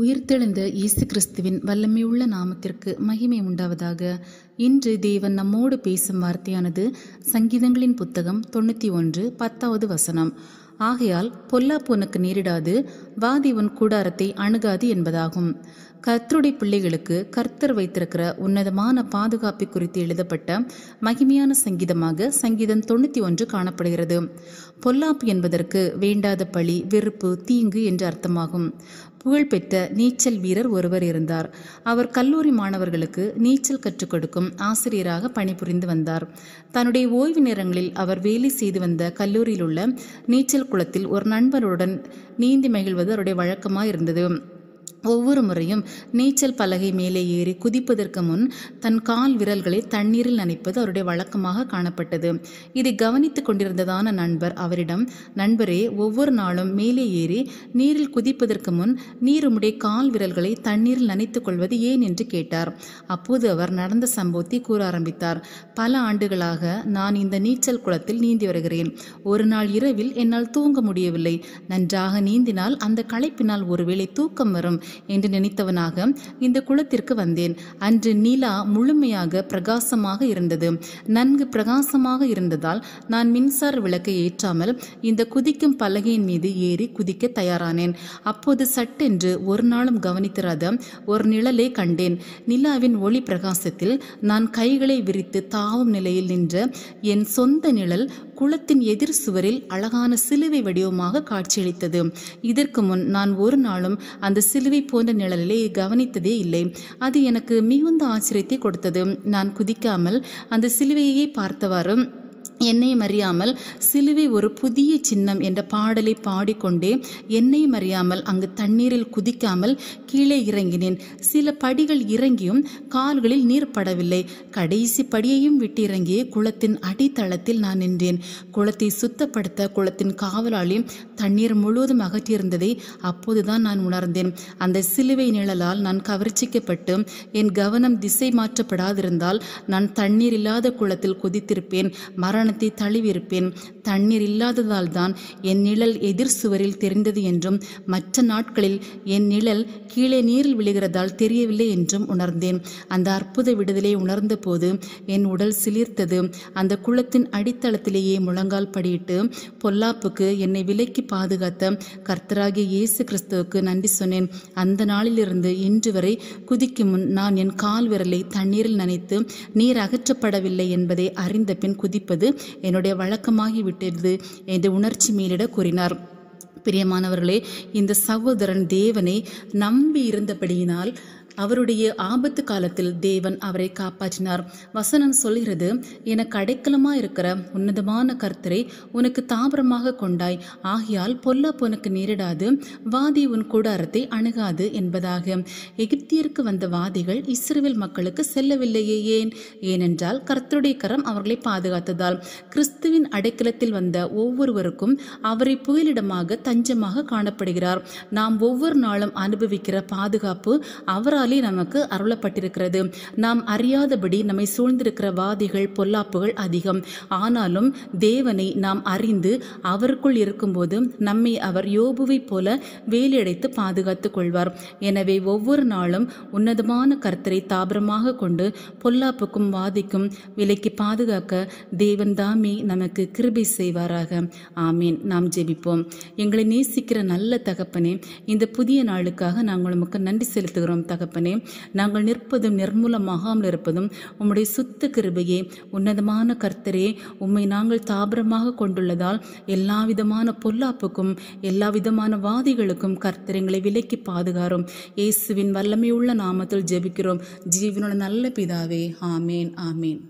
உயிர்த்தெழுந்த இயேசு கிறிஸ்துவின் வல்லமையுள்ள நாமத்திற்கு மகிமை உண்டாவதாக இன்று தேவன் நம்மோடு பேசும் வார்த்தையானது சங்கீதங்களின் புத்தகம் தொண்ணூற்றி ஒன்று பத்தாவது வசனம் ஆகையால் பொல்லாப்பு உனக்கு நேரிடாது வாதி உன் கூடாரத்தை அணுகாது என்பதாகும் கர்த்தருடைய பிள்ளைகளுக்கு கர்த்தர் வைத்திருக்கிற உன்னதமான பாதுகாப்பு குறித்து எழுதப்பட்ட மகிமையான சங்கீதமாக சங்கீதம் தொண்ணூற்றி ஒன்று காணப்படுகிறது பொல்லாப்பு என்பதற்கு வேண்டாத பழி வெறுப்பு தீங்கு என்று அர்த்தமாகும் புகழ்பெற்ற நீச்சல் வீரர் ஒருவர் இருந்தார் அவர் கல்லூரி மாணவர்களுக்கு நீச்சல் கற்றுக் கொடுக்கும் ஆசிரியராக பணிபுரிந்து வந்தார் தன்னுடைய ஓய்வு நேரங்களில் அவர் வேலை செய்து வந்த கல்லூரியில் உள்ள நீச்சல் குளத்தில் ஒரு நண்பருடன் நீந்தி மகிழ்வது வருவது அவருடைய வழக்கமாக இருந்தது ஒவ்வொரு முறையும் நீச்சல் பலகை மேலே ஏறி குதிப்பதற்கு முன் தன் கால் விரல்களை தண்ணீரில் நனைப்பது அவருடைய வழக்கமாக காணப்பட்டது இதை கவனித்துக் கொண்டிருந்ததான நண்பர் அவரிடம் நண்பரே ஒவ்வொரு நாளும் மேலே ஏறி நீரில் குதிப்பதற்கு முன் நீருமுடைய கால் விரல்களை தண்ணீரில் நனைத்துக் கொள்வது ஏன் என்று கேட்டார் அப்போது அவர் நடந்த சம்பவத்தை கூற ஆரம்பித்தார் பல ஆண்டுகளாக நான் இந்த நீச்சல் குளத்தில் நீந்தி வருகிறேன் ஒரு நாள் இரவில் என்னால் தூங்க முடியவில்லை நன்றாக நீந்தினால் அந்த களைப்பினால் ஒருவேளை தூக்கம் வரும் என்று நினைத்தவனாக இந்த குளத்திற்கு வந்தேன் அன்று நீலா முழுமையாக பிரகாசமாக இருந்தது நன்கு பிரகாசமாக இருந்ததால் நான் மின்சார விளக்கை ஏற்றாமல் இந்த குதிக்கும் பலகையின் மீது ஏறி குதிக்க தயாரானேன் அப்போது சட்டென்று ஒரு நாளும் கவனித்திராத ஒரு நிழலை கண்டேன் நிலாவின் ஒளி பிரகாசத்தில் நான் கைகளை விரித்து தாவும் நிலையில் நின்ற என் சொந்த நிழல் குளத்தின் எதிர் சுவரில் அழகான சிலுவை வடிவமாக காட்சியளித்தது இதற்கு முன் நான் ஒரு நாளும் அந்த சிலுவை போன்ற நிழலிலே கவனித்ததே இல்லை அது எனக்கு மிகுந்த ஆச்சரியத்தை கொடுத்தது நான் குதிக்காமல் அந்த சிலுவையை பார்த்தவாறு என்னையும் அறியாமல் சிலுவை ஒரு புதிய சின்னம் என்ற பாடலை பாடிக்கொண்டே என்னையும் அறியாமல் அங்கு தண்ணீரில் குதிக்காமல் கீழே இறங்கினேன் சில படிகள் இறங்கியும் கால்களில் நீர் படவில்லை கடைசி படியையும் விட்டு இறங்கி குளத்தின் அடித்தளத்தில் நான் நின்றேன் குளத்தை சுத்தப்படுத்த குளத்தின் காவலாளி தண்ணீர் முழுவதும் அகற்றியிருந்ததை அப்போதுதான் நான் உணர்ந்தேன் அந்த சிலுவை நிழலால் நான் கவர்ச்சிக்கப்பட்டு என் கவனம் திசை மாற்றப்படாதிருந்தால் நான் தண்ணீர் இல்லாத குளத்தில் குதித்திருப்பேன் மரண வாகனத்தை தழுவிருப்பேன் தண்ணீர் இல்லாததால் தான் என் நிழல் எதிர் சுவரில் தெரிந்தது என்றும் மற்ற நாட்களில் என் நிழல் கீழே நீரில் விழுகிறதால் தெரியவில்லை என்றும் உணர்ந்தேன் அந்த அற்புத விடுதலை உணர்ந்த போது என் உடல் சிலிர்த்தது அந்த குளத்தின் அடித்தளத்திலேயே முழங்கால் படியிட்டு பொல்லாப்புக்கு என்னை விலைக்கு பாதுகாத்த கர்த்தராகிய இயேசு கிறிஸ்துவுக்கு நன்றி சொன்னேன் அந்த நாளிலிருந்து இன்று வரை குதிக்கும் முன் நான் என் கால் விரலை தண்ணீரில் நனைத்து நீர் அகற்றப்படவில்லை என்பதை அறிந்த பின் குதிப்பது என்னுடைய வழக்கமாகி விட்டிருந்து என்று உணர்ச்சி மேலிட கூறினார் பிரியமானவர்களே இந்த சகோதரன் தேவனை நம்பி இருந்தபடியினால் அவருடைய ஆபத்து காலத்தில் தேவன் அவரை காப்பாற்றினார் வசனம் சொல்கிறது எனக்கு அடைக்கலமாக இருக்கிற உன்னதமான கர்த்தரை உனக்கு தாபரமாக கொண்டாய் ஆகியால் பொல்லா உனக்கு நேரிடாது வாதி உன் கூடாரத்தை அணுகாது என்பதாக எகிப்தியருக்கு வந்த வாதிகள் இஸ்ரேல் மக்களுக்கு செல்லவில்லையே ஏன் ஏனென்றால் கர்த்தருடைய கரம் அவர்களை பாதுகாத்ததால் கிறிஸ்துவின் அடைக்கலத்தில் வந்த ஒவ்வொருவருக்கும் அவரை புகலிடமாக தஞ்சமாக காணப்படுகிறார் நாம் ஒவ்வொரு நாளும் அனுபவிக்கிற பாதுகாப்பு அவரால் கர்த்தராலே நமக்கு அருளப்பட்டிருக்கிறது நாம் அறியாதபடி நம்மை சூழ்ந்திருக்கிற வாதிகள் பொல்லாப்புகள் அதிகம் ஆனாலும் தேவனை நாம் அறிந்து அவருக்குள் இருக்கும்போது நம்மை அவர் யோபுவைப் போல வேலியடைத்து பாதுகாத்துக் கொள்வார் எனவே ஒவ்வொரு நாளும் உன்னதமான கர்த்தரை தாபரமாக கொண்டு பொல்லாப்புக்கும் வாதிக்கும் விலைக்கு பாதுகாக்க தேவன் தாமே நமக்கு கிருபை செய்வாராக ஆமீன் நாம் ஜெபிப்போம் எங்களை நேசிக்கிற நல்ல தகப்பனே இந்த புதிய நாளுக்காக நாங்கள் உமக்கு நன்றி செலுத்துகிறோம் தகப்ப தகப்பனே நாங்கள் நிற்பதும் நிர்மூலமாகாமல் இருப்பதும் உம்முடைய சுத்த கிருபையே உன்னதமான கர்த்தரே உம்மை நாங்கள் தாபரமாக கொண்டுள்ளதால் எல்லா விதமான பொல்லாப்புக்கும் எல்லா விதமான வாதிகளுக்கும் கர்த்தர் எங்களை விலக்கி பாதுகாரும் இயேசுவின் வல்லமையுள்ள நாமத்தில் ஜெபிக்கிறோம் ஜீவனோட நல்ல பிதாவே ஆமேன் ஆமேன்